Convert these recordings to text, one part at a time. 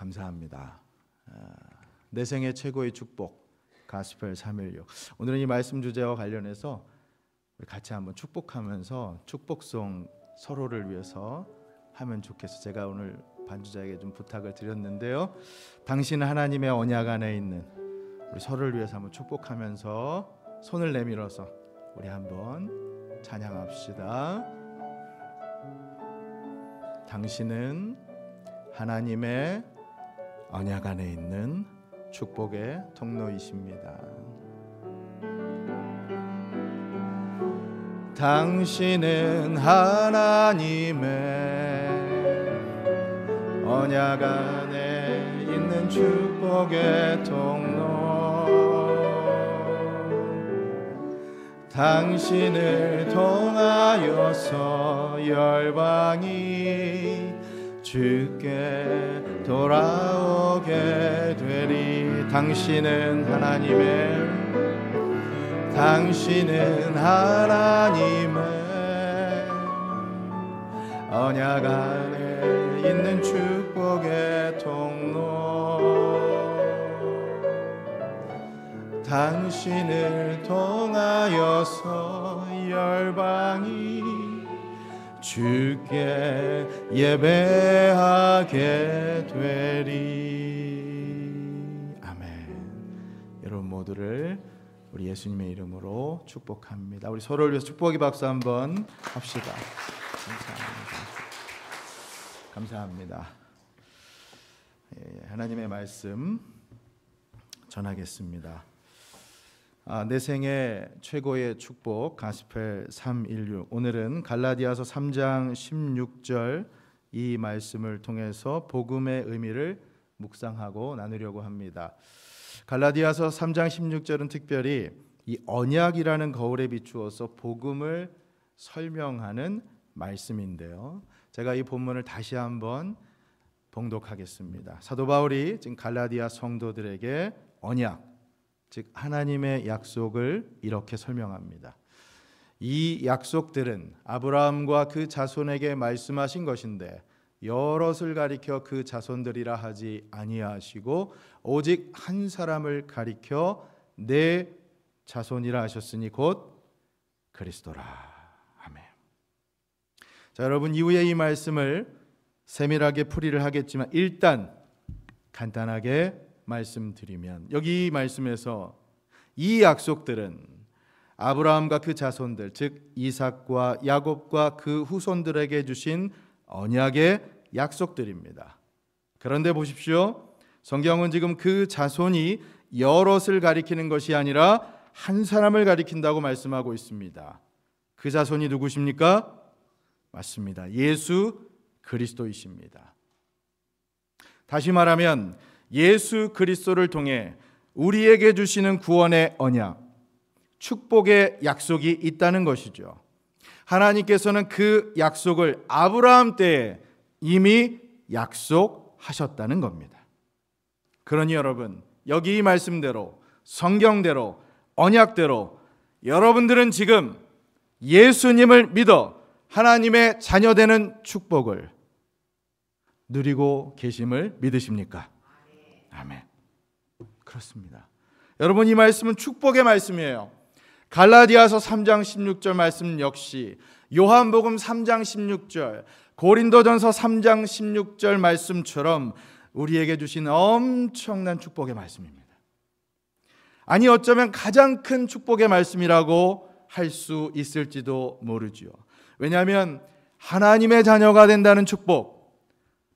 감사합니다. 아, 내 생애 최고의 축복 가스펠 316 오늘은 이 말씀 주제와 관련해서 같이 한번 축복하면서 축복송 서로를 위해서 하면 좋겠어. 제가 오늘 반주자에게 좀 부탁을 드렸는데요. 당신 하나님의 언약 안에 있는 우리 서로를 위해서 한번 축복하면서 손을 내밀어서 우리 한번 찬양합시다. 당신은 하나님의 언약 안에 있는 축복의 통로이십니다. 당신은 하나님의 언약 안에 있는 축복의 통로 당신을 통하여서 열방이 주께 돌아오게 되리 당신은 하나님의 당신은 하나님의 언약 안에 있는 축복의 통로 당신을 통하여서 열방이 주께 예배하게 되리. 아멘. 여러분 모두를 우리 예수님의 이름으로 축복합니다. 우리 서로를 위해서 축복의 박수 한번 합시다. 감사합니다. 감사합니다. 예, 예. 하나님의 말씀 전하겠습니다. 아, 내 생애 최고의 축복 가스펠 316 오늘은 갈라디아서 3장 16절 이 말씀을 통해서 복음의 의미를 묵상하고 나누려고 합니다. 갈라디아서 3장 16절은 특별히 이 언약이라는 거울에 비추어서 복음을 설명하는 말씀인데요. 제가 이 본문을 다시 한번 봉독하겠습니다. 사도 바울이 지금 갈라디아 성도들에게 언약 즉 하나님의 약속을 이렇게 설명합니다. 이 약속들은 아브라함과 그 자손에게 말씀하신 것인데 여럿을 가리켜 그 자손들이라 하지 아니하시고 오직 한 사람을 가리켜 내 자손이라 하셨으니 곧 그리스도라. 아멘. 자, 여러분 이후에 이 말씀을 세밀하게 풀이를 하겠지만 일단 간단하게 말씀드리면 여기 말씀에서 이 약속들은 아브라함과 그 자손들 즉 이삭과 야곱과 그 후손들에게 주신 언약의 약속들입니다. 그런데 보십시오. 성경은 지금 그 자손이 여럿을 가리키는 것이 아니라 한 사람을 가리킨다고 말씀하고 있습니다. 그 자손이 누구십니까? 맞습니다. 예수 그리스도이십니다. 다시 말하면 예수 그리스도를 통해 우리에게 주시는 구원의 언약, 축복의 약속이 있다는 것이죠. 하나님께서는 그 약속을 아브라함 때에 이미 약속하셨다는 겁니다. 그러니 여러분, 여기 이 말씀대로 성경대로 언약대로 여러분들은 지금 예수님을 믿어 하나님의 자녀되는 축복을 누리고 계심을 믿으십니까? 아멘. 그렇습니다. 여러분 이 말씀은 축복의 말씀이에요. 갈라디아서 3장 16절 말씀 역시 요한복음 3장 16절, 고린도전서 3장 16절 말씀처럼 우리에게 주신 엄청난 축복의 말씀입니다. 아니 어쩌면 가장 큰 축복의 말씀이라고 할 수 있을지도 모르지요. 왜냐하면 하나님의 자녀가 된다는 축복,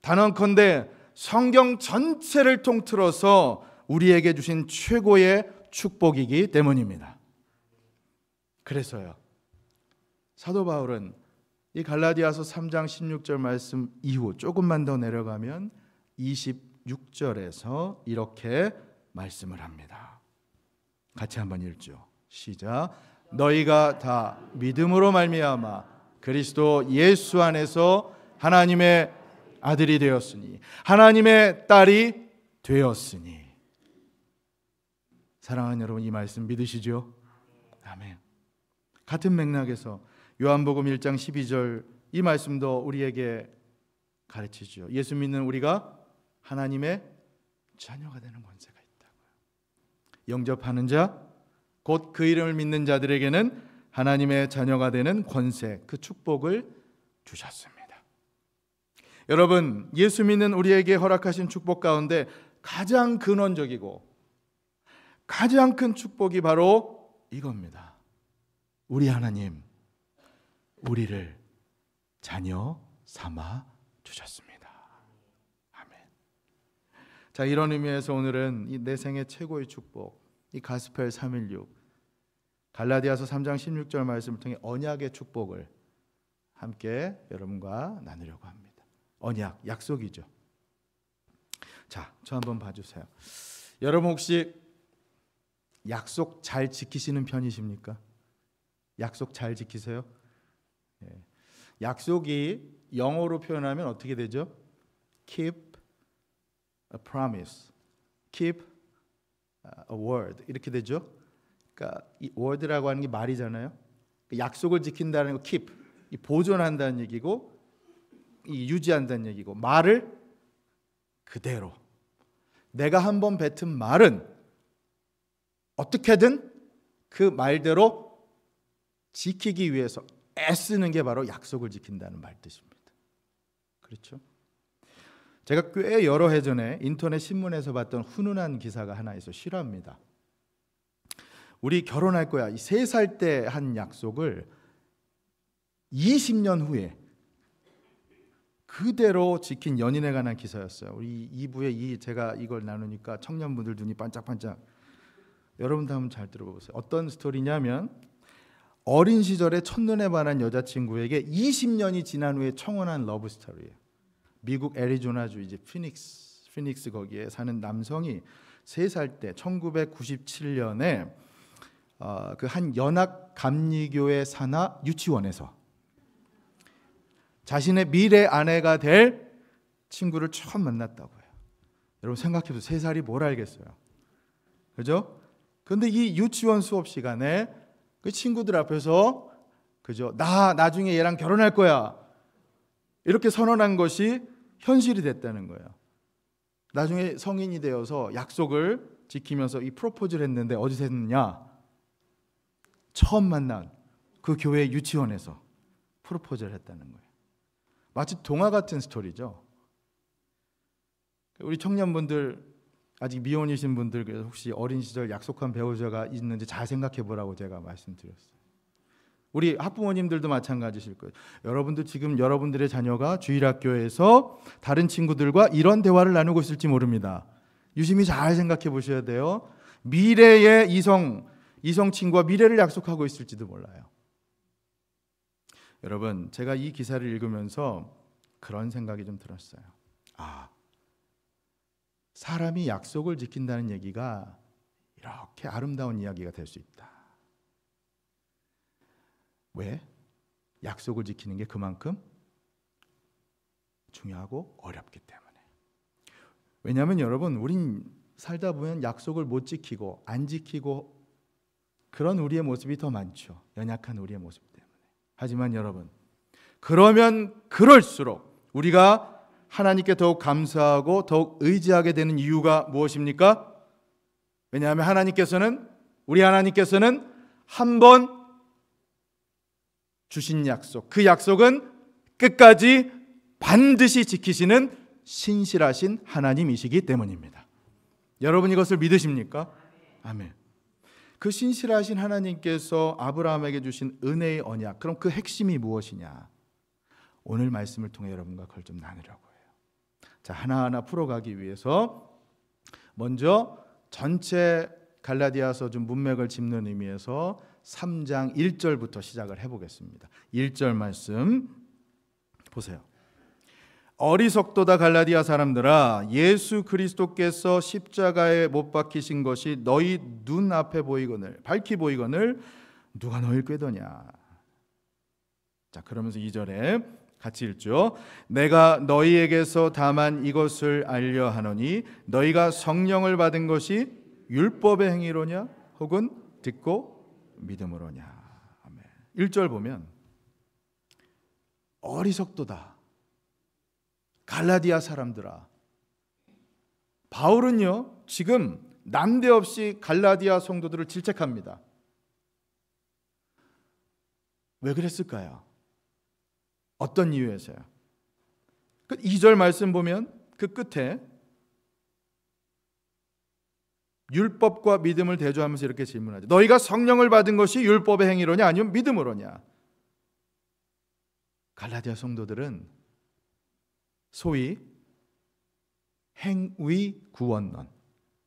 단언컨대 성경 전체를 통틀어서 우리에게 주신 최고의 축복이기 때문입니다. 그래서요. 사도 바울은 이 갈라디아서 3장 16절 말씀 이후 조금만 더 내려가면 26절에서 이렇게 말씀을 합니다. 같이 한번 읽죠. 시작. 너희가 다 믿음으로 말미암아 그리스도 예수 안에서 하나님의 아들이 되었으니 하나님의 딸이 되었으니 사랑하는 여러분 이 말씀 믿으시죠? 아멘. 같은 맥락에서 요한복음 1장 12절 이 말씀도 우리에게 가르치죠. 예수 믿는 우리가 하나님의 자녀가 되는 권세가 있다고요. 영접하는 자, 곧 그 이름을 믿는 자들에게는 하나님의 자녀가 되는 권세, 그 축복을 주셨습니다. 여러분, 예수 믿는 우리에게 허락하신 축복 가운데 가장 근원적이고 가장 큰 축복이 바로 이겁니다. 우리 하나님, 우리를 자녀 삼아 주셨습니다. 아멘. 자, 이런 의미에서 오늘은 이내 생애 최고의 축복, 이 가스펠 316, 갈라디아서 3장 16절 말씀을 통해 언약의 축복을 함께 여러분과 나누려고 합니다. 언약, 약속이죠. 자, 저 한번 봐주세요. 여러분 혹시 약속 잘 지키시는 편이십니까? 약속 잘 지키세요? 예. 약속이 영어로 표현하면 어떻게 되죠? Keep a promise, keep a word 이렇게 되죠. 그러니까 이 word라고 하는 게 말이잖아요. 약속을 지킨다는 거 keep, 보존한다는 얘기고 유지한다는 얘기고 말을 그대로 내가 한 번 뱉은 말은 어떻게든 그 말대로 지키기 위해서 애쓰는 게 바로 약속을 지킨다는 말 뜻입니다. 그렇죠? 제가 꽤 여러 해 전에 인터넷 신문에서 봤던 훈훈한 기사가 하나 있어 실화입니다. 우리 결혼할 거야. 이 세 살 때 한 약속을 20년 후에 그대로 지킨 연인에 관한 기사였어요. 우리 2부에 이 제가 이걸 나누니까 청년분들 눈이 반짝반짝. 여러분도 한번 잘 들어보세요. 어떤 스토리냐면 어린 시절에 첫눈에 반한 여자친구에게 20년이 지난 후에 청혼한 러브 스토리예요. 미국 애리조나주 이제 피닉스 피닉스 거기에 사는 남성이 3살 때 1997년에 어, 그한 연합 감리교회 산하 유치원에서 자신의 미래 아내가 될 친구를 처음 만났다고요. 여러분 생각해보세 살이 뭘 알겠어요. 그죠? 근데 이 유치원 수업 시간에 그 친구들 앞에서 그죠? 나 나중에 얘랑 결혼할 거야. 이렇게 선언한 것이 현실이 됐다는 거예요. 나중에 성인이 되어서 약속을 지키면서 이 프로포즈를 했는데 어디서 했느냐? 처음 만난 그 교회 유치원에서 프로포즈를 했다는 거예요. 마치 동화 같은 스토리죠. 우리 청년분들 아직 미혼이신 분들 그래서 혹시 어린 시절 약속한 배우자가 있는지 잘 생각해 보라고 제가 말씀드렸어요. 우리 학부모님들도 마찬가지실 거예요. 여러분들 지금 여러분들의 자녀가 주일학교에서 다른 친구들과 이런 대화를 나누고 있을지 모릅니다. 유심히 잘 생각해 보셔야 돼요. 미래의 이성 이성 친구와 미래를 약속하고 있을지도 몰라요. 여러분, 제가 이 기사를 읽으면서 그런 생각이 좀 들었어요. 아, 사람이 약속을 지킨다는 얘기가 이렇게 아름다운 이야기가 될 수 있다. 왜? 약속을 지키는 게 그만큼 중요하고 어렵기 때문에. 왜냐하면 여러분, 우린 살다 보면 약속을 못 지키고 안 지키고 그런 우리의 모습이 더 많죠. 연약한 우리의 모습. 하지만 여러분, 그러면 그럴수록 우리가 하나님께 더욱 감사하고 더욱 의지하게 되는 이유가 무엇입니까? 왜냐하면 하나님께서는 우리 하나님께서는 한 번 주신 약속, 그 약속은 끝까지 반드시 지키시는 신실하신 하나님이시기 때문입니다. 여러분 이것을 믿으십니까? 아멘. 그 신실하신 하나님께서 아브라함에게 주신 은혜의 언약. 그럼 그 핵심이 무엇이냐? 오늘 말씀을 통해 여러분과 그걸 좀 나누려고 해요. 자, 하나하나 풀어가기 위해서 먼저 전체 갈라디아서 좀 문맥을 짚는 의미에서 3장 1절부터 시작을 해 보겠습니다. 1절 말씀 보세요. 어리석도다 갈라디아 사람들아 예수 그리스도께서 십자가에 못 박히신 것이 너희 눈앞에 보이거늘 밝히 보이거늘 누가 너희 꾀더냐 자 그러면서 2절에 같이 읽죠 내가 너희에게서 다만 이것을 알려 하노니 너희가 성령을 받은 것이 율법의 행위로냐 혹은 듣고 믿음으로냐 1절 보면 어리석도다 갈라디아 사람들아. 바울은요, 지금 남대없이 갈라디아 성도들을 질책합니다. 왜 그랬을까요? 어떤 이유에서요? 그 2절 말씀 보면 그 끝에 율법과 믿음을 대조하면서 이렇게 질문하죠. 너희가 성령을 받은 것이 율법의 행위로냐 아니면 믿음으로냐? 갈라디아 성도들은 소위 행위 구원론,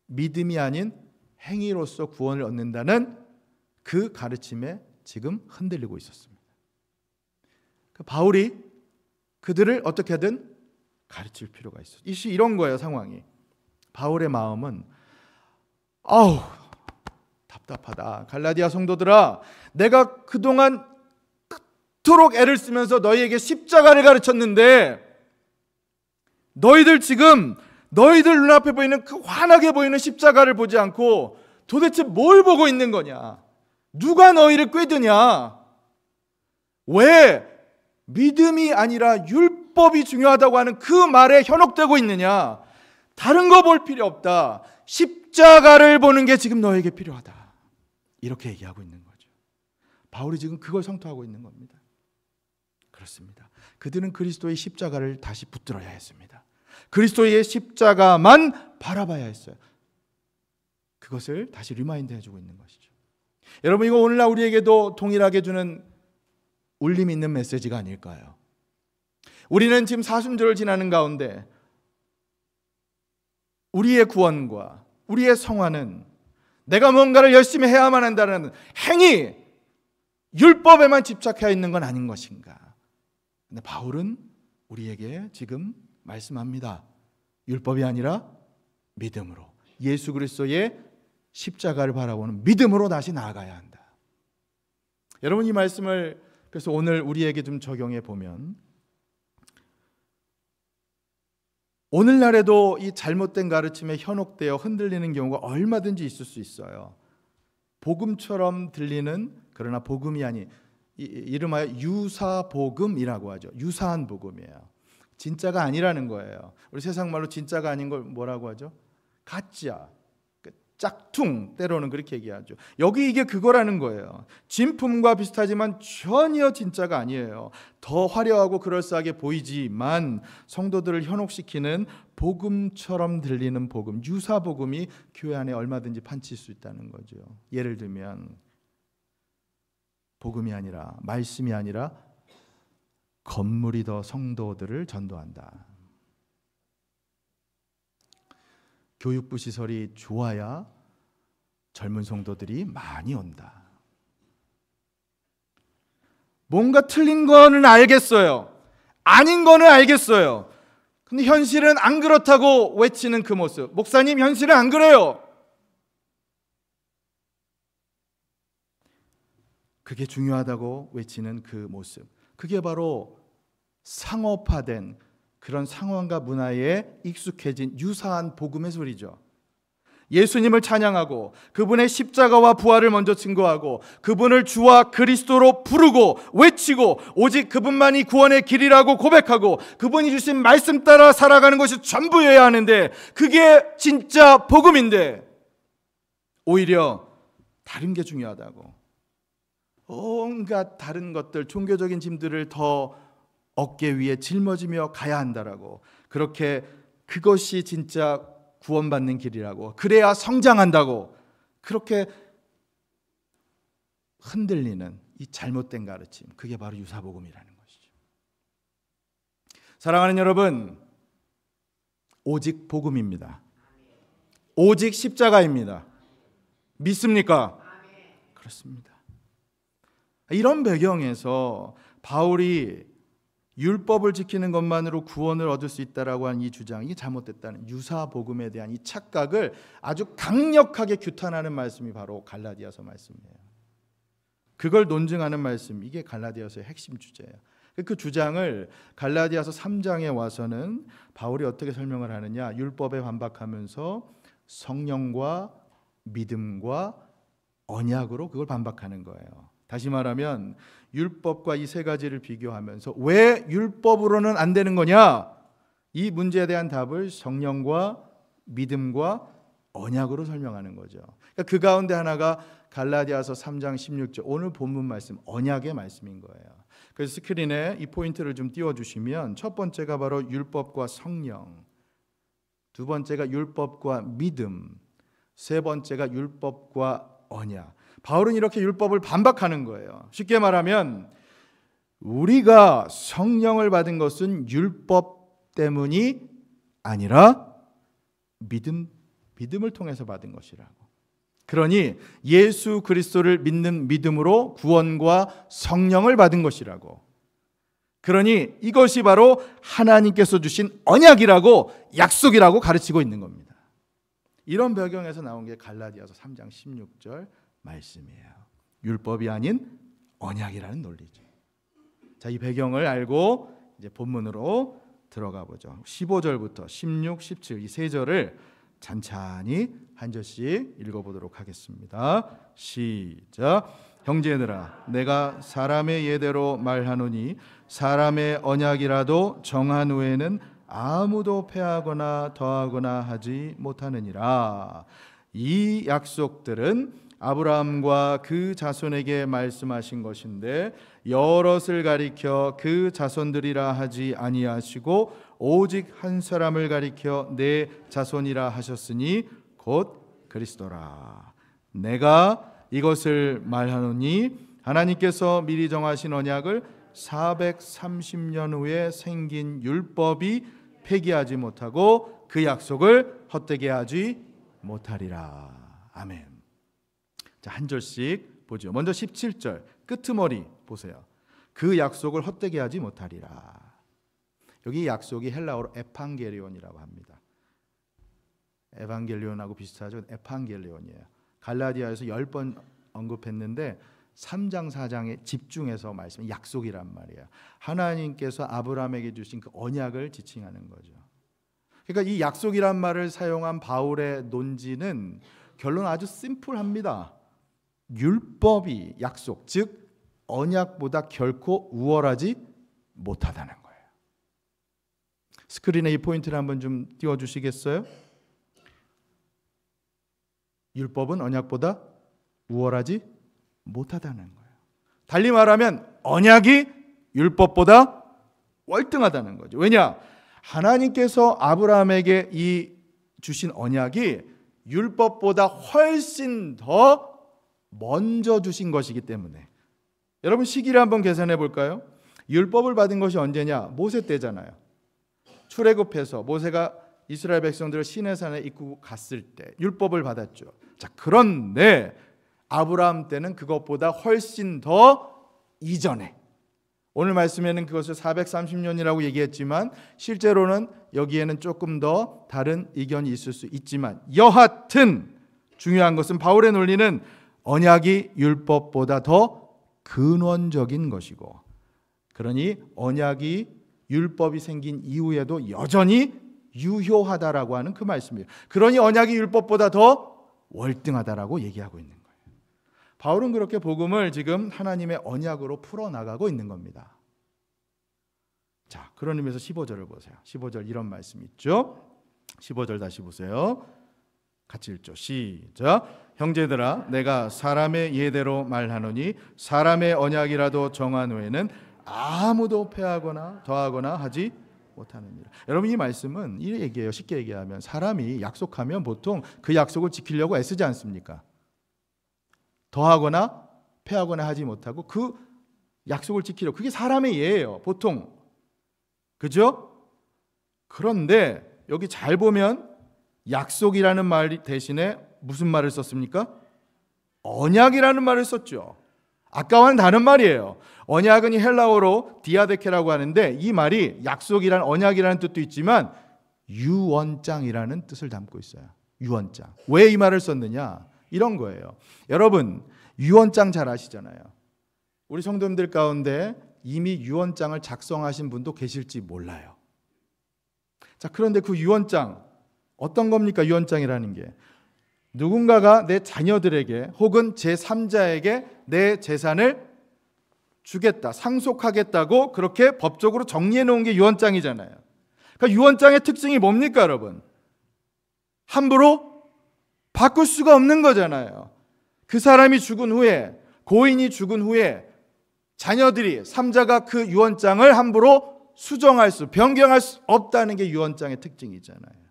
믿음이 아닌 행위로서 구원을 얻는다는 그 가르침에 지금 흔들리고 있었습니다. 그러니까 바울이 그들을 어떻게든 가르칠 필요가 있어요. 이시 이런 거예요 상황이. 바울의 마음은 아우 답답하다. 갈라디아 성도들아, 내가 그동안 그토록 애를 쓰면서 너희에게 십자가를 가르쳤는데 너희들 지금 너희들 눈앞에 보이는 그 환하게 보이는 십자가를 보지 않고 도대체 뭘 보고 있는 거냐? 누가 너희를 꿰드냐? 왜 믿음이 아니라 율법이 중요하다고 하는 그 말에 현혹되고 있느냐? 다른 거 볼 필요 없다. 십자가를 보는 게 지금 너에게 필요하다. 이렇게 얘기하고 있는 거죠. 바울이 지금 그걸 성토하고 있는 겁니다. 그렇습니다. 그들은 그리스도의 십자가를 다시 붙들어야 했습니다. 그리스도의 십자가만 바라봐야 했어요. 그것을 다시 리마인드 해주고 있는 것이죠. 여러분 이거 오늘날 우리에게도 동일하게 주는 울림 있는 메시지가 아닐까요? 우리는 지금 사순절을 지나는 가운데 우리의 구원과 우리의 성화는 내가 뭔가를 열심히 해야만 한다는 행위 율법에만 집착해 있는 건 아닌 것인가? 근데 바울은 우리에게 지금 말씀합니다. 율법이 아니라 믿음으로 예수 그리스도의 십자가를 바라보는 믿음으로 다시 나아가야 한다. 여러분 이 말씀을 그래서 오늘 우리에게 좀 적용해 보면 오늘날에도 이 잘못된 가르침에 현혹되어 흔들리는 경우가 얼마든지 있을 수 있어요. 복음처럼 들리는 그러나 복음이 아닌 이름하여 유사복음이라고 하죠. 유사한 복음이에요. 진짜가 아니라는 거예요. 우리 세상 말로 진짜가 아닌 걸 뭐라고 하죠? 가짜. 그 짝퉁 때로는 그렇게 얘기하죠. 여기 이게 그거라는 거예요. 진품과 비슷하지만 전혀 진짜가 아니에요. 더 화려하고 그럴싸하게 보이지만 성도들을 현혹시키는 복음처럼 들리는 복음, 유사 복음이 교회 안에 얼마든지 판칠 수 있다는 거죠. 예를 들면 복음이 아니라 말씀이 아니라 건물이 더 성도들을 전도한다. 교육부 시설이 좋아야 젊은 성도들이 많이 온다. 뭔가 틀린 거는 알겠어요. 아닌 거는 알겠어요. 근데 현실은 안 그렇다고 외치는 그 모습. 목사님, 현실은 안 그래요. 그게 중요하다고 외치는 그 모습. 그게 바로 상업화된 그런 상황과 문화에 익숙해진 유사한 복음의 소리죠. 예수님을 찬양하고 그분의 십자가와 부활을 먼저 증거하고 그분을 주와 그리스도로 부르고 외치고 오직 그분만이 구원의 길이라고 고백하고 그분이 주신 말씀 따라 살아가는 것이 전부여야 하는데 그게 진짜 복음인데 오히려 다른 게 중요하다고 온갖 다른 것들 종교적인 짐들을 더 어깨 위에 짊어지며 가야 한다라고 그렇게 그것이 진짜 구원받는 길이라고 그래야 성장한다고 그렇게 흔들리는 이 잘못된 가르침 그게 바로 유사복음이라는 것이죠. 사랑하는 여러분 오직 복음입니다. 오직 십자가입니다. 믿습니까? 그렇습니다. 이런 배경에서 바울이 율법을 지키는 것만으로 구원을 얻을 수 있다라고 하는 이 주장이 잘못됐다는 유사 복음에 대한 이 착각을 아주 강력하게 규탄하는 말씀이 바로 갈라디아서 말씀이에요. 그걸 논증하는 말씀 이게 갈라디아서의 핵심 주제예요. 그 주장을 갈라디아서 3장에 와서는 바울이 어떻게 설명을 하느냐 율법에 반박하면서 성령과 믿음과 언약으로 그걸 반박하는 거예요. 다시 말하면 율법과 이 세 가지를 비교하면서 왜 율법으로는 안 되는 거냐? 이 문제에 대한 답을 성령과 믿음과 언약으로 설명하는 거죠. 그러니까 그 가운데 하나가 갈라디아서 3장 16절 오늘 본문 말씀 언약의 말씀인 거예요. 그래서 스크린에 이 포인트를 좀 띄워 주시면 첫 번째가 바로 율법과 성령. 두 번째가 율법과 믿음. 세 번째가 율법과 언약. 바울은 이렇게 율법을 반박하는 거예요. 쉽게 말하면 우리가 성령을 받은 것은 율법 때문이 아니라 믿음 믿음을 통해서 받은 것이라고. 그러니 예수 그리스도를 믿는 믿음으로 구원과 성령을 받은 것이라고. 그러니 이것이 바로 하나님께서 주신 언약이라고 약속이라고 가르치고 있는 겁니다. 이런 배경에서 나온 게 갈라디아서 3장 16절 말씀이에요. 율법이 아닌 언약이라는 논리죠. 자, 이 배경을 알고 이제 본문으로 들어가 보죠. 15절부터 16, 17 이 세 절을 찬찬히 한 절씩 읽어 보도록 하겠습니다. 시작. 형제들아 내가 사람의 예대로 말하노니 사람의 언약이라도 정한 후에는 아무도 패하거나 더하거나 하지 못하느니라. 이 약속들은 아브라함과 그 자손에게 말씀하신 것인데 여럿을 가리켜 그 자손들이라 하지 아니하시고 오직 한 사람을 가리켜 내 자손이라 하셨으니 곧 그리스도라 내가 이것을 말하노니 하나님께서 미리 정하신 언약을 430년 후에 생긴 율법이 폐기하지 못하고 그 약속을 헛되게 하지 못하리라 아멘 자, 한 절씩 보죠. 먼저 17절 끄트머리 보세요. 그 약속을 헛되게 하지 못하리라. 여기 약속이 헬라어로 에판게리온이라고 합니다. 에반겔리온하고 비슷하죠. 에판겔리온이에요. 갈라디아에서 열 번 언급했는데 3장 4장에 집중해서 말씀 약속이란 말이에요. 하나님께서 아브라함에게 주신 그 언약을 지칭하는 거죠. 그러니까 이 약속이란 말을 사용한 바울의 논지는 결론 아주 심플합니다. 율법이 약속, 즉 언약보다 결코 우월하지 못하다는 거예요. 스크린에 이 포인트를 한번 좀 띄워 주시겠어요? 율법은 언약보다 우월하지 못하다는 거예요. 달리 말하면 언약이 율법보다 월등하다는 거죠. 왜냐? 하나님께서 아브라함에게 이 주신 언약이 율법보다 훨씬 더 먼저 주신 것이기 때문에 여러분 시기를 한번 계산해 볼까요? 율법을 받은 것이 언제냐? 모세 때잖아요. 출애굽해서 모세가 이스라엘 백성들을 시내산에 이고 갔을 때 율법을 받았죠. 자, 그런데 아브라함 때는 그것보다 훨씬 더 이전에 오늘 말씀에는 그것을 430년이라고 얘기했지만 실제로는 여기에는 조금 더 다른 의견이 있을 수 있지만 여하튼 중요한 것은 바울의 논리는 언약이 율법보다 더 근원적인 것이고 그러니 언약이 율법이 생긴 이후에도 여전히 유효하다라고 하는 그 말씀이에요. 그러니 언약이 율법보다 더 월등하다라고 얘기하고 있는 거예요. 바울은 그렇게 복음을 지금 하나님의 언약으로 풀어 나가고 있는 겁니다. 자, 그런 의미에서 15절을 보세요. 15절 이런 말씀 있죠? 15절 다시 보세요. 같이 읽죠. 시작. 형제들아 내가 사람의 예대로 말하노니 사람의 언약이라도 정한 후에는 아무도 패하거나 더하거나 하지 못하느니라. 여러분 이 말씀은 이 얘기예요. 쉽게 얘기하면 사람이 약속하면 보통 그 약속을 지키려고 애쓰지 않습니까? 더하거나 패하거나 하지 못하고 그 약속을 지키려 그게 사람의 예예요. 보통 그죠? 그런데 여기 잘 보면 약속이라는 말 대신에 무슨 말을 썼습니까? 언약이라는 말을 썼죠. 아까와는 다른 말이에요. 언약은 헬라어로 디아데케라고 하는데 이 말이 약속이란 언약이라는 뜻도 있지만 유언장이라는 뜻을 담고 있어요. 유언장. 왜 이 말을 썼느냐? 이런 거예요. 여러분, 유언장 잘 아시잖아요. 우리 성도님들 가운데 이미 유언장을 작성하신 분도 계실지 몰라요. 자, 그런데 그 유언장 어떤 겁니까? 유언장이라는 게 누군가가 내 자녀들에게 혹은 제3자에게 내 재산을 주겠다, 상속하겠다고 그렇게 법적으로 정리해 놓은 게 유언장이잖아요. 그러니까 유언장의 특징이 뭡니까, 여러분? 함부로 바꿀 수가 없는 거잖아요. 그 사람이 죽은 후에, 고인이 죽은 후에 자녀들이, 삼자가 그 유언장을 함부로 수정할 수, 변경할 수 없다는 게 유언장의 특징이잖아요.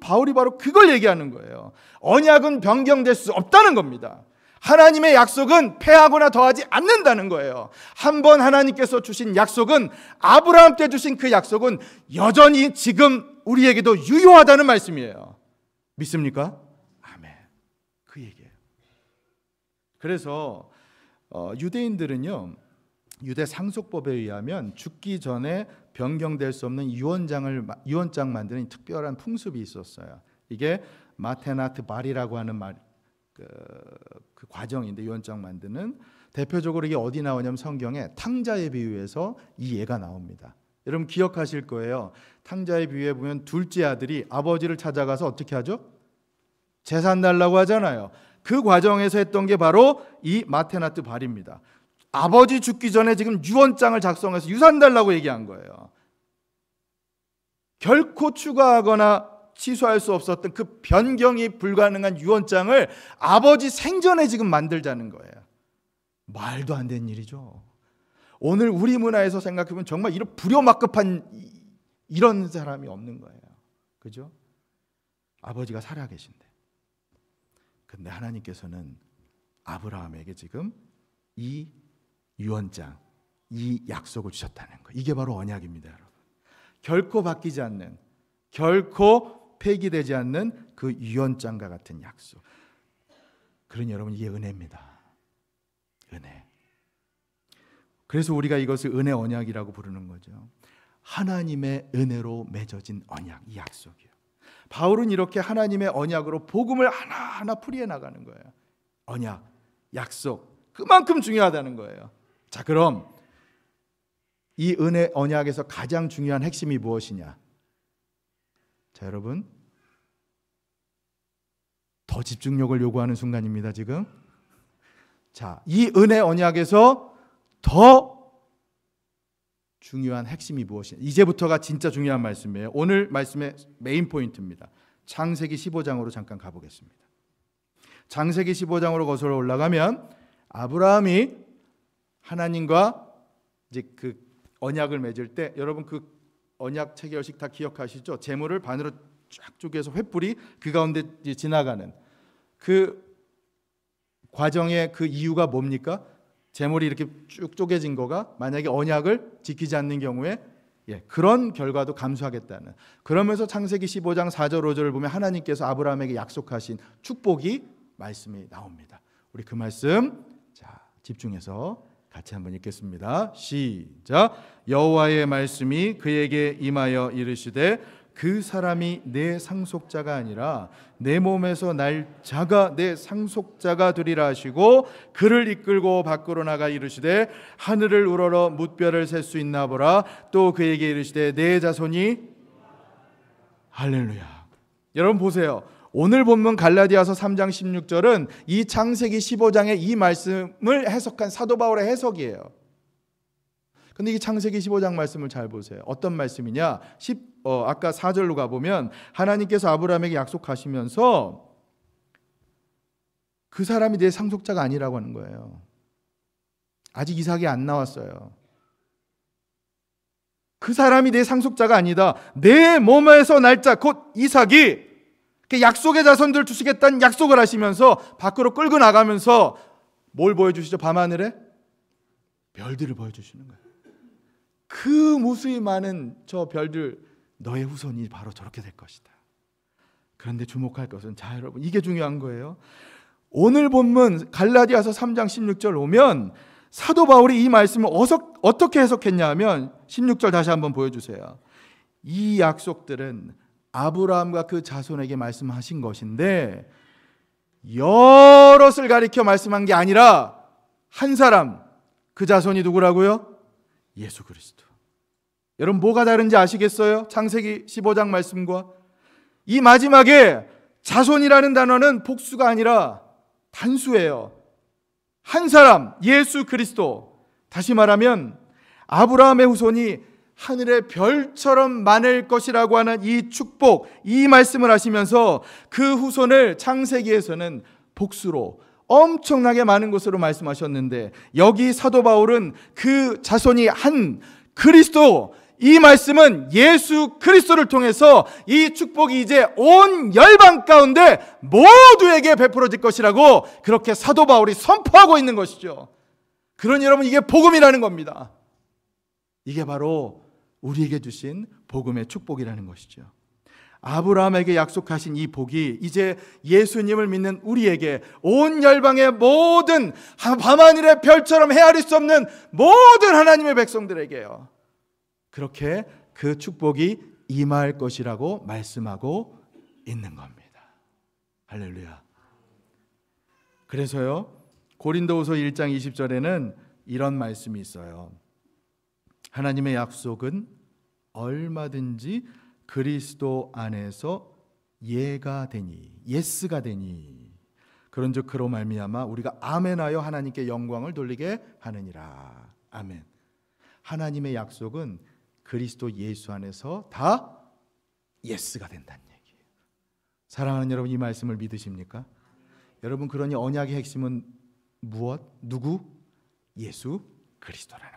바울이 바로 그걸 얘기하는 거예요. 언약은 변경될 수 없다는 겁니다. 하나님의 약속은 패하거나 더하지 않는다는 거예요. 한 번 하나님께서 주신 약속은 아브라함 때 주신 그 약속은 여전히 지금 우리에게도 유효하다는 말씀이에요. 믿습니까? 아멘. 그 얘기예요. 그래서 어, 유대인들은요 유대 상속법에 의하면 죽기 전에 변경될 수 없는 유언장을 유언장 만드는 특별한 풍습이 있었어요. 이게 마테나트 말이라고 하는 말 그, 그 과정인데 유언장 만드는 대표적으로 이게 어디 나오냐면 성경에 탕자의 비유에서 이 예가 나옵니다. 여러분 기억하실 거예요. 탕자의 비유에 보면 둘째 아들이 아버지를 찾아가서 어떻게 하죠? 재산 달라고 하잖아요. 그 과정에서 했던 게 바로 이 마테나트 발입니다. 아버지 죽기 전에 지금 유언장을 작성해서 유산 달라고 얘기한 거예요. 결코 추가하거나 취소할 수 없었던 그 변경이 불가능한 유언장을 아버지 생전에 지금 만들자는 거예요. 말도 안 되는 일이죠. 오늘 우리 문화에서 생각해보면 정말 이런 불효막급한 이런 사람이 없는 거예요. 그죠? 아버지가 살아계신데. 근데 하나님께서는 아브라함에게 지금 이 유언장, 이 약속을 주셨다는 거. 이게 바로 언약입니다, 여러분. 결코 바뀌지 않는, 결코 폐기되지 않는 그 유언장과 같은 약속. 그러니 여러분 이게 은혜입니다. 은혜. 그래서 우리가 이것을 은혜 언약이라고 부르는 거죠. 하나님의 은혜로 맺어진 언약, 이 약속이요. 바울은 이렇게 하나님의 언약으로 복음을 하나하나 풀이해 나가는 거예요. 언약, 약속, 그만큼 중요하다는 거예요. 자, 그럼 이 은혜 언약에서 가장 중요한 핵심이 무엇이냐? 자, 여러분. 더 집중력을 요구하는 순간입니다, 지금. 자, 이 은혜 언약에서 더 중요한 핵심이 무엇이냐? 이제부터가 진짜 중요한 말씀이에요. 오늘 말씀의 메인 포인트입니다. 창세기 15장으로 잠깐 가보겠습니다. 창세기 15장으로 거슬러 올라가면 아브라함이 하나님과 이제 그 언약을 맺을 때 여러분 그 언약 체결식 다 기억하시죠? 재물을 반으로 쫙 쪼개서 횃불이 그 가운데 지나가는 그 과정의 그 이유가 뭡니까? 재물이 이렇게 쭉 쪼개진 거가 만약에 언약을 지키지 않는 경우에 예, 그런 결과도 감수하겠다는 그러면서 창세기 15장 4절 5절을 보면 하나님께서 아브라함에게 약속하신 축복이 말씀이 나옵니다. 우리 그 말씀 자, 집중해서 같이 한번 읽겠습니다. 시작. 여호와의 말씀이 그에게 임하여 이르시되 그 사람이 내 상속자가 아니라 내 몸에서 날 자가 내 상속자가 되리라 하시고 그를 이끌고 밖으로 나가 이르시되 하늘을 우러러 뭇별을 셀 수 있나 보라 또 그에게 이르시되 내 자손이 할렐루야 여러분 보세요 오늘 본문 갈라디아서 3장 16절은 이 창세기 15장의 이 말씀을 해석한 사도 바울의 해석이에요. 근데 이 창세기 15장 말씀을 잘 보세요. 어떤 말씀이냐? 10, 어, 아까 4절로 가보면 하나님께서 아브라함에게 약속하시면서 그 사람이 내 상속자가 아니라고 하는 거예요. 아직 이삭이 안 나왔어요. 그 사람이 내 상속자가 아니다. 내 몸에서 날짜 곧 이삭이 약속의 자손들 주시겠다는 약속을 하시면서 밖으로 끌고 나가면서 뭘 보여주시죠? 밤하늘에? 별들을 보여주시는 거예요. 그 무수히 많은 저 별들, 너의 후손이 바로 저렇게 될 것이다. 그런데 주목할 것은 자, 여러분, 이게 중요한 거예요. 오늘 본문 갈라디아서 3장 16절 오면 사도 바울이 이 말씀을 어서, 어떻게 해석했냐면 하 16절 다시 한번 보여주세요. 이 약속들은 아브라함과 그 자손에게 말씀하신 것인데 여럿을 가리켜 말씀한 게 아니라 한 사람 그 자손이 누구라고요? 예수 그리스도. 여러분 뭐가 다른지 아시겠어요? 창세기 15장 말씀과 이 마지막에 자손이라는 단어는 복수가 아니라 단수예요. 한 사람 예수 그리스도. 다시 말하면 아브라함의 후손이 하늘의 별처럼 많을 것이라고 하는 이 축복, 이 말씀을 하시면서 그 후손을 창세기에서는 복수로 엄청나게 많은 것으로 말씀하셨는데 여기 사도 바울은 그 자손이 한 그리스도 이 말씀은 예수 그리스도를 통해서 이 축복이 이제 온 열방 가운데 모두에게 베풀어질 것이라고 그렇게 사도 바울이 선포하고 있는 것이죠. 그런 여러분 이게 복음이라는 겁니다. 이게 바로 우리에게 주신 복음의 축복이라는 것이죠. 아브라함에게 약속하신 이 복이 이제 예수님을 믿는 우리에게 온 열방의 모든 밤하늘의 별처럼 헤아릴 수 없는 모든 하나님의 백성들에게요. 그렇게 그 축복이 임할 것이라고 말씀하고 있는 겁니다. 할렐루야. 그래서요. 고린도후서 1장 20절에는 이런 말씀이 있어요. 하나님의 약속은 얼마든지 그리스도 안에서 예가 되니 예스가 되니 그런즉 그로 말미암아 우리가 아멘하여 하나님께 영광을 돌리게 하느니라 아멘. 하나님의 약속은 그리스도 예수 안에서 다 예스가 된다는 얘기예요. 사랑하는 여러분 이 말씀을 믿으십니까? 여러분 그러니 언약의 핵심은 무엇? 누구? 예수 그리스도라는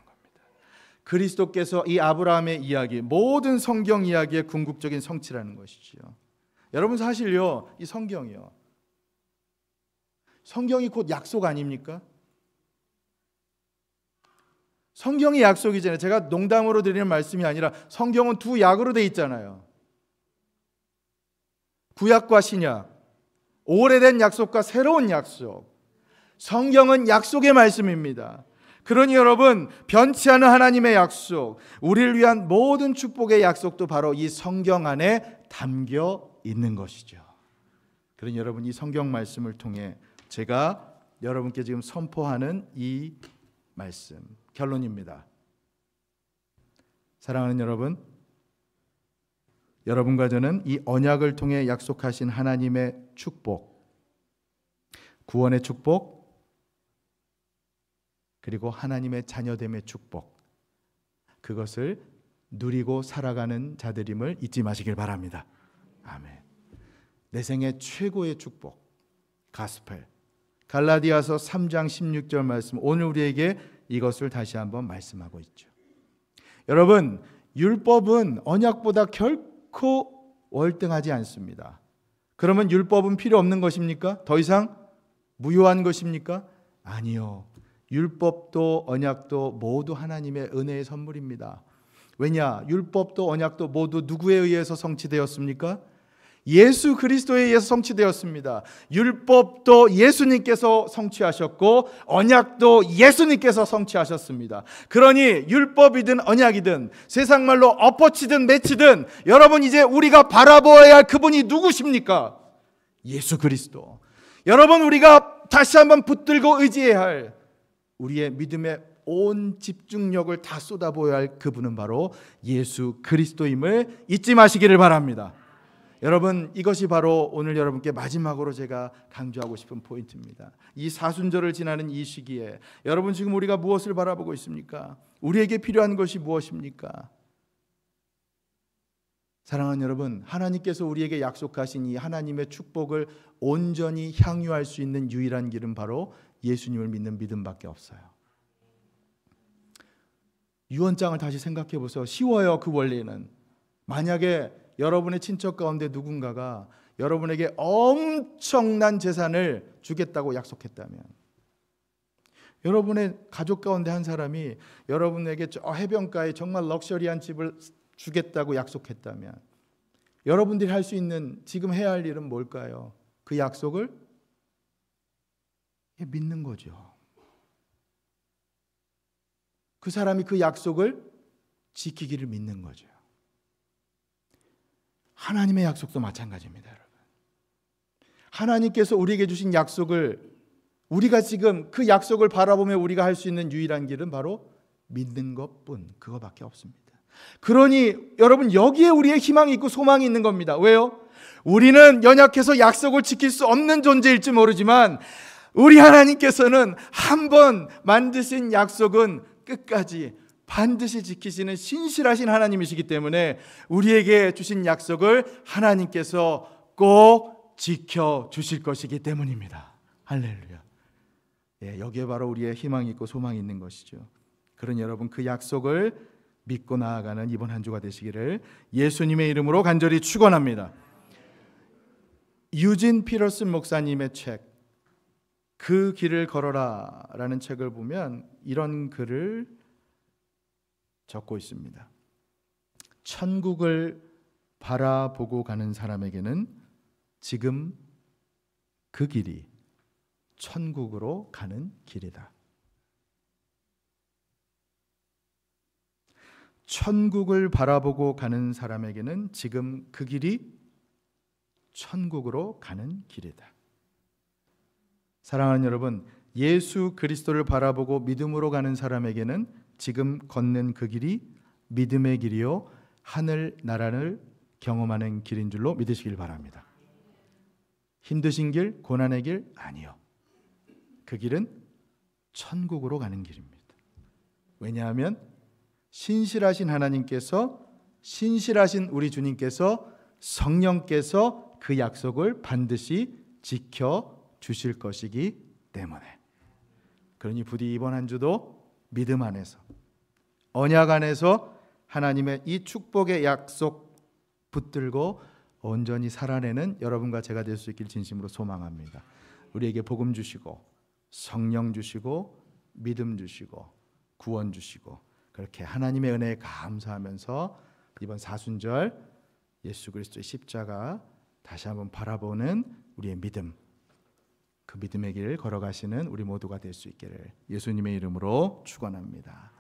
그리스도께서 이 아브라함의 이야기, 모든 성경 이야기의 궁극적인 성취라는 것이지요. 여러분 사실요, 이 성경이요. 성경이 곧 약속 아닙니까? 성경이 약속이잖아요. 제가 농담으로 드리는 말씀이 아니라 성경은 두 약으로 돼 있잖아요. 구약과 신약, 오래된 약속과 새로운 약속. 성경은 약속의 말씀입니다. 그러니 여러분, 변치 않은 하나님의 약속, 우리를 위한 모든 축복의 약속도 바로 이 성경 안에 담겨 있는 것이죠. 그러니 여러분, 이 성경 말씀을 통해 제가 여러분께 지금 선포하는 이 말씀, 결론입니다. 사랑하는 여러분, 여러분과 저는 이 언약을 통해 약속하신 하나님의 축복, 구원의 축복, 그리고 하나님의 자녀됨의 축복 그것을 누리고 살아가는 자들임을 잊지 마시길 바랍니다. 아멘. 내 생애 최고의 축복 가스펠 갈라디아서 3장 16절 말씀 오늘 우리에게 이것을 다시 한번 말씀하고 있죠. 여러분 율법은 언약보다 결코 월등하지 않습니다. 그러면 율법은 필요 없는 것입니까? 더 이상 무효한 것입니까? 아니요. 율법도 언약도 모두 하나님의 은혜의 선물입니다. 왜냐? 율법도 언약도 모두 누구에 의해서 성취되었습니까? 예수 그리스도에 의해서 성취되었습니다. 율법도 예수님께서 성취하셨고 언약도 예수님께서 성취하셨습니다. 그러니 율법이든 언약이든 세상 말로 엎어치든 맺히든 여러분 이제 우리가 바라보아야 할 그분이 누구십니까? 예수 그리스도. 여러분 우리가 다시 한번 붙들고 의지해야 할 우리의 믿음의 온 집중력을 다 쏟아부어야 할 그분은 바로 예수 그리스도임을 잊지 마시기를 바랍니다. 여러분 이것이 바로 오늘 여러분께 마지막으로 제가 강조하고 싶은 포인트입니다. 이 사순절을 지나는 이 시기에 여러분 지금 우리가 무엇을 바라보고 있습니까? 우리에게 필요한 것이 무엇입니까? 사랑하는 여러분, 하나님께서 우리에게 약속하신 이 하나님의 축복을 온전히 향유할 수 있는 유일한 길은 바로 예수님을 믿는 믿음밖에 없어요. 유언장을 다시 생각해 보세요. 쉬워요, 그 원리는. 만약에 여러분의 친척 가운데 누군가가 여러분에게 엄청난 재산을 주겠다고 약속했다면 여러분의 가족 가운데 한 사람이 여러분에게 저 해변가에 정말 럭셔리한 집을 주겠다고 약속했다면 여러분들이 할 수 있는 지금 해야 할 일은 뭘까요? 그 약속을 예, 믿는 거죠. 그 사람이 그 약속을 지키기를 믿는 거죠. 하나님의 약속도 마찬가지입니다, 여러분. 하나님께서 우리에게 주신 약속을 우리가 지금 그 약속을 바라보며 우리가 할 수 있는 유일한 길은 바로 믿는 것뿐 그거밖에 없습니다. 그러니 여러분 여기에 우리의 희망이 있고 소망이 있는 겁니다. 왜요? 우리는 연약해서 약속을 지킬 수 없는 존재일지 모르지만 우리 하나님께서는 한 번 만드신 약속은 끝까지 반드시 지키시는 신실하신 하나님이시기 때문에 우리에게 주신 약속을 하나님께서 꼭 지켜 주실 것이기 때문입니다. 할렐루야. 예, 여기에 바로 우리의 희망이 있고 소망이 있는 것이죠. 그런 여러분 그 약속을 믿고 나아가는 이번 한 주가 되시기를 예수님의 이름으로 간절히 축원합니다. 유진 피러슨 목사님의 책그 길을 걸어라 라는 책을 보면 이런 글을 적고 있습니다. 천국을 바라보고 가는 사람에게는 지금 그 길이 천국으로 가는 길이다. 천국을 바라보고 가는 사람에게는 지금 그 길이 천국으로 가는 길이다. 사랑하는 여러분, 예수 그리스도를 바라보고 믿음으로 가는 사람에게는 지금 걷는 그 길이 믿음의 길이요 하늘 나라를 경험하는 길인 줄로 믿으시길 바랍니다. 힘드신 길, 고난의 길 아니요. 그 길은 천국으로 가는 길입니다. 왜냐하면 신실하신 하나님께서 신실하신 우리 주님께서 성령께서 그 약속을 반드시 지켜 주실 것이기 때문에 그러니 부디 이번 한 주도 믿음 안에서 언약 안에서 하나님의 이 축복의 약속 붙들고 온전히 살아내는 여러분과 제가 될 수 있길 진심으로 소망합니다. 우리에게 복음 주시고 성령 주시고 믿음 주시고 구원 주시고 그렇게 하나님의 은혜에 감사하면서 이번 사순절 예수 그리스도의 십자가 다시 한번 바라보는 우리의 믿음 그 믿음의 길을 걸어가시는 우리 모두가 될 수 있기를 예수님의 이름으로 축원합니다.